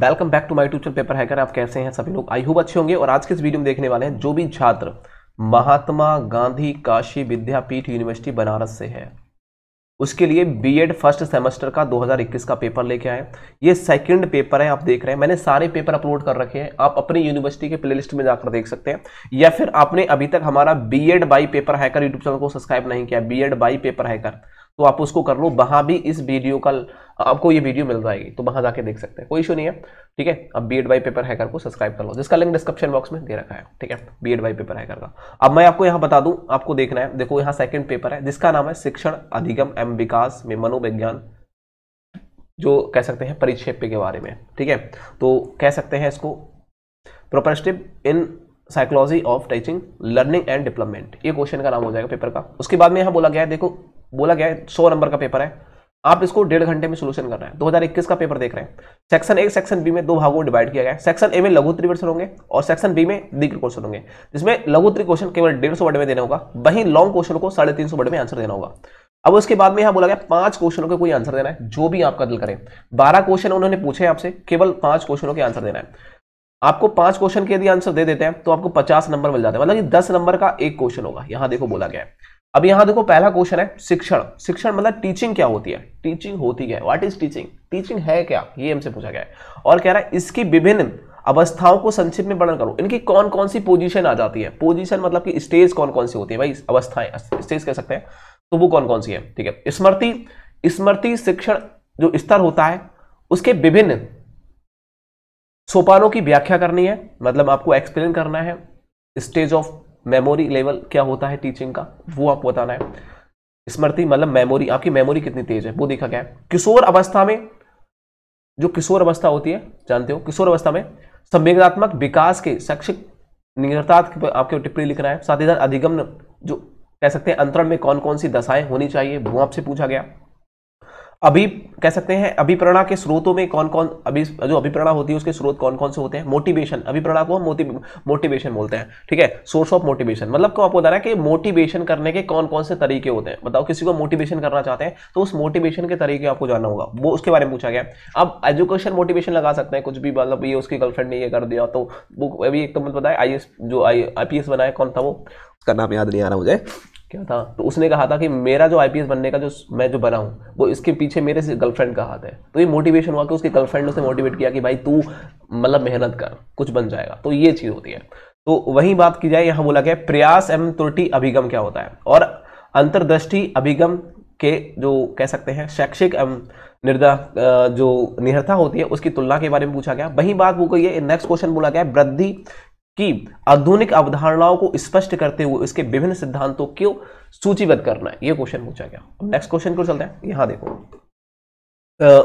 welcome back to my YouTube paper hacker आप कैसे हैं सभी लोग आई होप अच्छे होंगे और आज के इस वीडियो में देखने वाले हैं जो भी छात्र महात्मा गांधी काशी विद्यापीठ यूनिवर्सिटी बनारस से है उसके लिए बीएड फर्स्ट सेमेस्टर का 2021 का पेपर लेके आए ये सेकंड पेपर है आप देख रहे हैं मैंने सारे पेपर अपलोड कर रखे हैं आप अपनी यूनिवर्सिटी के प्लेलिस्ट में जाकर देख सकते हैं या फिर आपने अभी तक हमारा BEd by paper hacker YouTube channel को सब्सक्राइब नहीं किया बीएड बाई पेपर हैकर तो आप उसको कर लो वहाँ भी इस वीडियो का आपको ये वीडियो मिल जाएगी तो वहाँ जाके देख सकते हैं कोई इशू नहीं है ठीक है अब B Ed by paper hacker को सब्सक्राइब कर लो जिसका लिंक डिस्क्रिप्शन बॉक्स में दे रखा है ठीक है B Ed by paper hacker का अब मैं आपको यहाँ बता दूँ आपको देखना है देखो यहाँ सेकेंड पेपर है जिसका नाम है शिक्षण अधिगम एम विकास में मनोविज्ञान जो कह सकते हैं परिक्षेप्य के बारे में ठीक है तो कह सकते हैं इसको perspective in psychology of teaching learning and development ये क्वेश्चन का नाम हो जाएगा पेपर का उसके बाद में यहाँ बोला गया है देखो बोला गया है सौ नंबर का पेपर है आप इसको डेढ़ घंटे में सोल्यूशन कर दो हजार 2021 का पेपर देख रहे हैं सेक्शन ए सेक्शन बी में दो भागों में डिवाइड किया गया है सेक्शन ए में लघु त्रिवर्षण होंगे और सेक्शन बी में दीर्घ क्वेश्चन होंगे जिसमें लघु त्रि क्वेश्चन केवल डेढ़ सौ वर्ड में देना होगा वहीं लॉन्ग क्वेश्चन को साढ़े तीन सौ वर्ड में आंसर देना होगा अब उसके बाद में यहाँ बोला गया पांच क्वेश्चनों का कोई आंसर देना है जो भी आपका दिल करे बारह क्वेश्चन उन्होंने पूछे आपसे केवल पांच क्वेश्चनों के आंसर देना है आपको पांच क्वेश्चन के यदि आंसर दे देते हैं तो आपको पचास नंबर मिल जाते हैं मतलब कि दस नंबर का एक क्वेश्चन होगा यहाँ देखो बोला गया है अब यहां देखो पहला क्वेश्चन है शिक्षण शिक्षण मतलब टीचिंग क्या होती है टीचिंग होती है व्हाट इज टीचिंग टीचिंग है क्या ये हमसे पूछा गया है और कह रहा है इसकी विभिन्न अवस्थाओं को संक्षिप्त में वर्णन करो इनकी कौन कौन सी पोजीशन आ जाती है पोजीशन मतलब कि स्टेज कौन कौन सी होती है भाई अवस्थाएं स्टेज कह सकते हैं तो वो कौन कौन सी है ठीक है स्मृति स्मृति शिक्षण जो स्तर होता है उसके विभिन्न सोपानों की व्याख्या करनी है मतलब आपको एक्सप्लेन करना है स्टेज ऑफ मेमोरी लेवल क्या होता है टीचिंग का वो आपको बताना है स्मृति मतलब मेमोरी आपकी मेमोरी कितनी तेज है वो देखा गया है किशोर अवस्था में जो किशोर अवस्था होती है जानते हो किशोर अवस्था में संवेदनात्मक विकास के शैक्षिक निगरता आपके टिप्पणी लिख रहा है साथ ही साथ अधिगम जो कह सकते हैं अंतरण में कौन कौन सी दशाएं होनी चाहिए वो आपसे पूछा गया अभी कह सकते हैं अभिप्रणा के स्रोतों में कौन कौन अभी जो अभिप्रणा होती है उसके स्रोत कौन कौन से होते हैं मोटिवेशन अभिप्रणा को हम मोटिवेशन बोलते हैं ठीक है सोर्स ऑफ मोटिवेशन मतलब क्यों आपको बता रहा है कि मोटिवेशन करने के कौन कौन से तरीके होते हैं बताओ किसी को मोटिवेशन करना चाहते हैं तो उस मोटिवेशन के तरीके आपको जानना होगा वो उसके बारे में पूछा गया अब एजुकेशन मोटिवेशन लगा सकते हैं कुछ भी मतलब ये उसकी गर्लफ्रेंड ने ये कर दिया तो वो अभी एक तो मतलब बताया आई जो आई आई पी एस बनाया कौन था वो उसका नाम याद नहीं आ रहा मुझे क्या था तो उसने कहा था कि मेरा जो आईपीएस बनने का जो मैं जो बना हूँ वो इसके पीछे मेरे से गर्लफ्रेंड का हाथ है तो ये मोटिवेशन हुआ कि उसके गर्लफ्रेंड ने उसे मोटिवेट किया कि भाई तू मतलब मेहनत कर कुछ बन जाएगा तो ये चीज़ होती है तो वही बात की जाए यहाँ बोला गया प्रयास एवं त्रुटि अभिगम क्या होता है और अंतर्दृष्टि अभिगम के जो कह सकते हैं शैक्षिक एवं निर्दा जो निहरता होती है उसकी तुलना के बारे में पूछा गया वही बात वो कही है नेक्स्ट क्वेश्चन बोला गया वृद्धि कि आधुनिक अवधारणाओं को स्पष्ट करते हुए इसके विभिन्न सिद्धांतों को सूचीबद्ध करना है यह क्वेश्चन पूछा गया नेक्स्ट क्वेश्चन को चलते हैं यहां देखो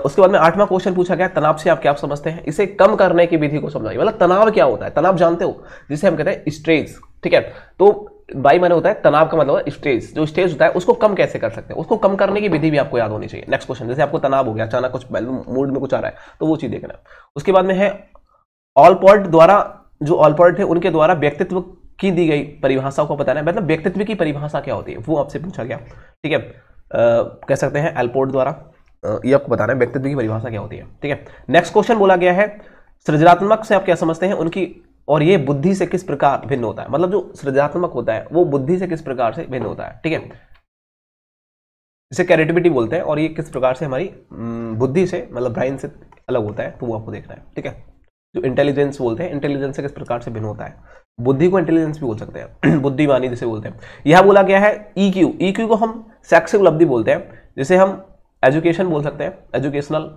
उसके बाद में आठवां क्वेश्चन पूछा गया तनाव से आप क्या समझते हैं इसे कम करने की विधि को समझाइए मतलब तनाव क्या होता है तनाव जानते हो जिसे हम कहते हैं स्ट्रेस ठीक है तो बाई मैंने होता है तनाव का मतलब स्ट्रेस जो स्ट्रेस होता है उसको कम कैसे कर सकते हैं उसको कम करने की विधि भी आपको याद होनी चाहिए नेक्स्ट क्वेश्चन जैसे आपको तनाव हो गया अचानक कुछ मूड में कुछ आ रहा है तो वो चीज देखना उसके बाद में है ऑल पॉइंट द्वारा जो ऑलपर्ट है उनके द्वारा व्यक्तित्व की दी गई परिभाषा को बताना है मतलब व्यक्तित्व की परिभाषा क्या होती है वो आपसे पूछा गया ठीक है कह सकते हैं एलपोर्ट द्वारा ये आपको बताना है व्यक्तित्व की परिभाषा क्या होती है ठीक है नेक्स्ट क्वेश्चन बोला गया है सृजनात्मक से आप क्या समझते हैं उनकी और ये बुद्धि से किस प्रकार भिन्न होता है मतलब जो सृजनात्मक होता है वो बुद्धि से किस प्रकार से भिन्न होता है ठीक है इसे कैरेटिविटी बोलते हैं और ये किस प्रकार से हमारी बुद्धि से मतलब ब्राइन से अलग होता है तो वो आपको देखना है ठीक है जो इंटेलिजेंस बोलते हैं इंटेलिजेंस से किस प्रकार से भिन्न होता है बुद्धि को इंटेलिजेंस भी बोल सकते हैं बुद्धिमानी जिसे बोलते हैं यह बोला गया है ई क्यू ई क्यू को हम शैक्षिक उपलब्धि बोलते हैं जिसे हम एजुकेशन बोल सकते हैं एजुकेशनल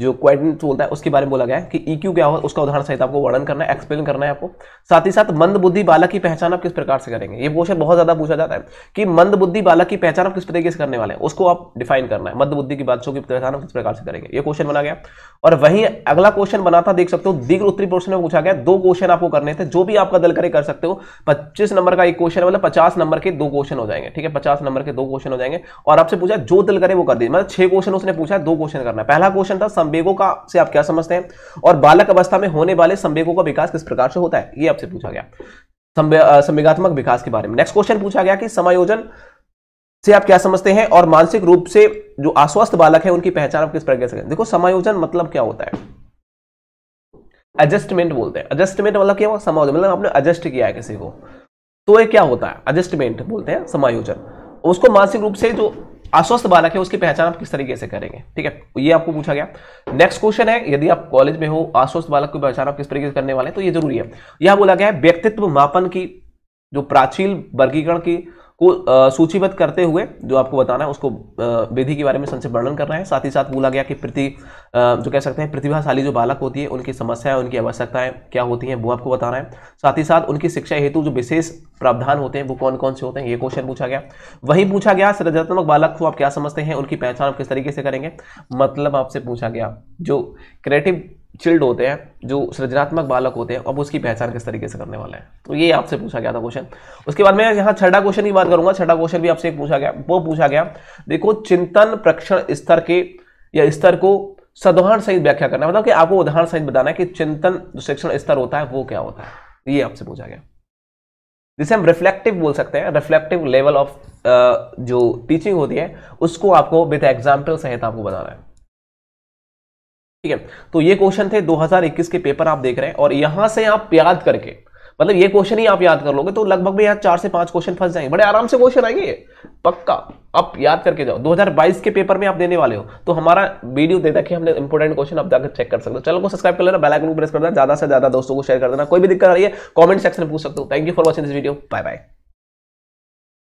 जो क्वाड्रेंट बोलता है उसके बारे में बोला गया है कि ईक्यू e क्या हो उसका उदाहरण सहित आपको वर्णन करना है एक्सप्लेन करना है आपको साथ ही साथ मंद बुद्धि बालक की पहचान आप किस प्रकार से करेंगे ये क्वेश्चन बहुत ज्यादा पूछा जाता है कि मंद बुद्धि बालक की पहचान आप किस तरीके से करने वाले हैं उसको आप डिफाइन करना है मंद बुद्धि की बादशों की पहचान आप किस प्रकार से करेंगे ये क्वेश्चन बना गया और वहीं अगला क्वेश्चन बना था देख सकते हो दीर्घ उत्तरी पोर्शन में पूछा गया दो क्वेश्चन आपको करने थे जो भी आपका दल करे कर सकते हो पच्चीस नंबर का एक क्वेश्चन मतलब पचास नंबर के दो क्वेश्चन हो जाएंगे ठीक है पचास नंबर के दो क्वेश्चन हो जाएंगे और आपसे पूछा जो दल करे वो कर दिए मतलब छह क्वेश्चन उसने पूछा दो क्वेश्चन करना है पहला क्वेश्चन था संवेगों का से आप क्या समझते हैं और बालक अवस्था में होने वाले संवेगों का विकास किस प्रकार से होता है ये आपसे पूछा गया संवेगात्मक विकास के बारे में नेक्स्ट क्वेश्चन पूछा गया कि समायोजन से आप क्या समझते हैं और मानसिक रूप से जो अस्वस्थ बालक है उनकी पहचान आप किस प्रकार से देखो समायोजन मतलब क्या होता है एडजस्टमेंट बोलते हैं एडजस्टमेंट मतलब क्या समायोजन मतलब आपने एडजस्ट किया है किसी को तो ये क्या होता है एडजस्टमेंट बोलते हैं समायोजन उसको मानसिक रूप से जो अस्वस्थ बालक है उसकी पहचान आप किस तरीके से करेंगे ठीक है ये आपको पूछा गया नेक्स्ट क्वेश्चन है यदि आप कॉलेज में हो अस्वस्थ बालक की पहचान आप किस तरीके से करने वाले हैं तो ये जरूरी है यह बोला गया है व्यक्तित्व मापन की जो प्राचीन वर्गीकरण की को सूचीबद्ध करते हुए जो आपको बताना है उसको विधि के बारे में संक्षिप्त वर्णन करना है साथ ही साथ बोला गया कि प्रति जो कह सकते हैं प्रतिभाशाली जो बालक होती है उनकी समस्याएं उनकी आवश्यकताएं क्या होती हैं वो आपको बताना है साथ ही साथ उनकी शिक्षा हेतु जो विशेष प्रावधान होते हैं वो कौन कौन से होते हैं ये क्वेश्चन पूछा गया वहीं पूछा गया सृजनात्मक बालक को आप क्या समझते हैं उनकी पहचान आप किस तरीके से करेंगे मतलब आपसे पूछा गया जो क्रिएटिव चिल्ड होते हैं जो सृजनात्मक बालक होते हैं अब उसकी पहचान किस तरीके से करने वाला है तो ये आपसे पूछा गया था क्वेश्चन उसके बाद मैं यहाँ छठा क्वेश्चन की बात करूंगा छठा क्वेश्चन भी आपसे पूछा गया वो पूछा गया देखो चिंतन प्रक्षण स्तर के या स्तर को सदुहान सहित व्याख्या करना मतलब कि आपको उदाहरण सहित बताना है कि चिंतन जो शिक्षण स्तर होता है वो क्या होता है ये आपसे पूछा गया जिसे हम रिफ्लेक्टिव बोल सकते हैं रिफ्लेक्टिव लेवल ऑफ जो टीचिंग होती है उसको आपको विद एग्जाम्पल सहित आपको बताना है ठीक है तो ये क्वेश्चन थे 2021 के पेपर आप देख रहे हैं और यहां से आप याद करके मतलब ये क्वेश्चन ही आप याद कर लोगे तो लगभग में यहाँ चार से पांच क्वेश्चन फंस जाएंगे बड़े आराम से क्वेश्चन आएंगे पक्का आप याद करके जाओ 2022 के पेपर में आप देने वाले हो तो हमारा वीडियो दे रखिए हमने इंपॉर्टेंट क्वेश्चन आप जाकर चेक कर सकते हो चैनल को सब्सक्राइब कर लेना बेल आइकन को प्रेस कर देना ज्यादा से ज्यादा दोस्तों को शेयर कर देना कोई भी दिक्कत आ रही है कॉमेंट सेक्शन में पूछ सकते हो thank you for watching this video bye bye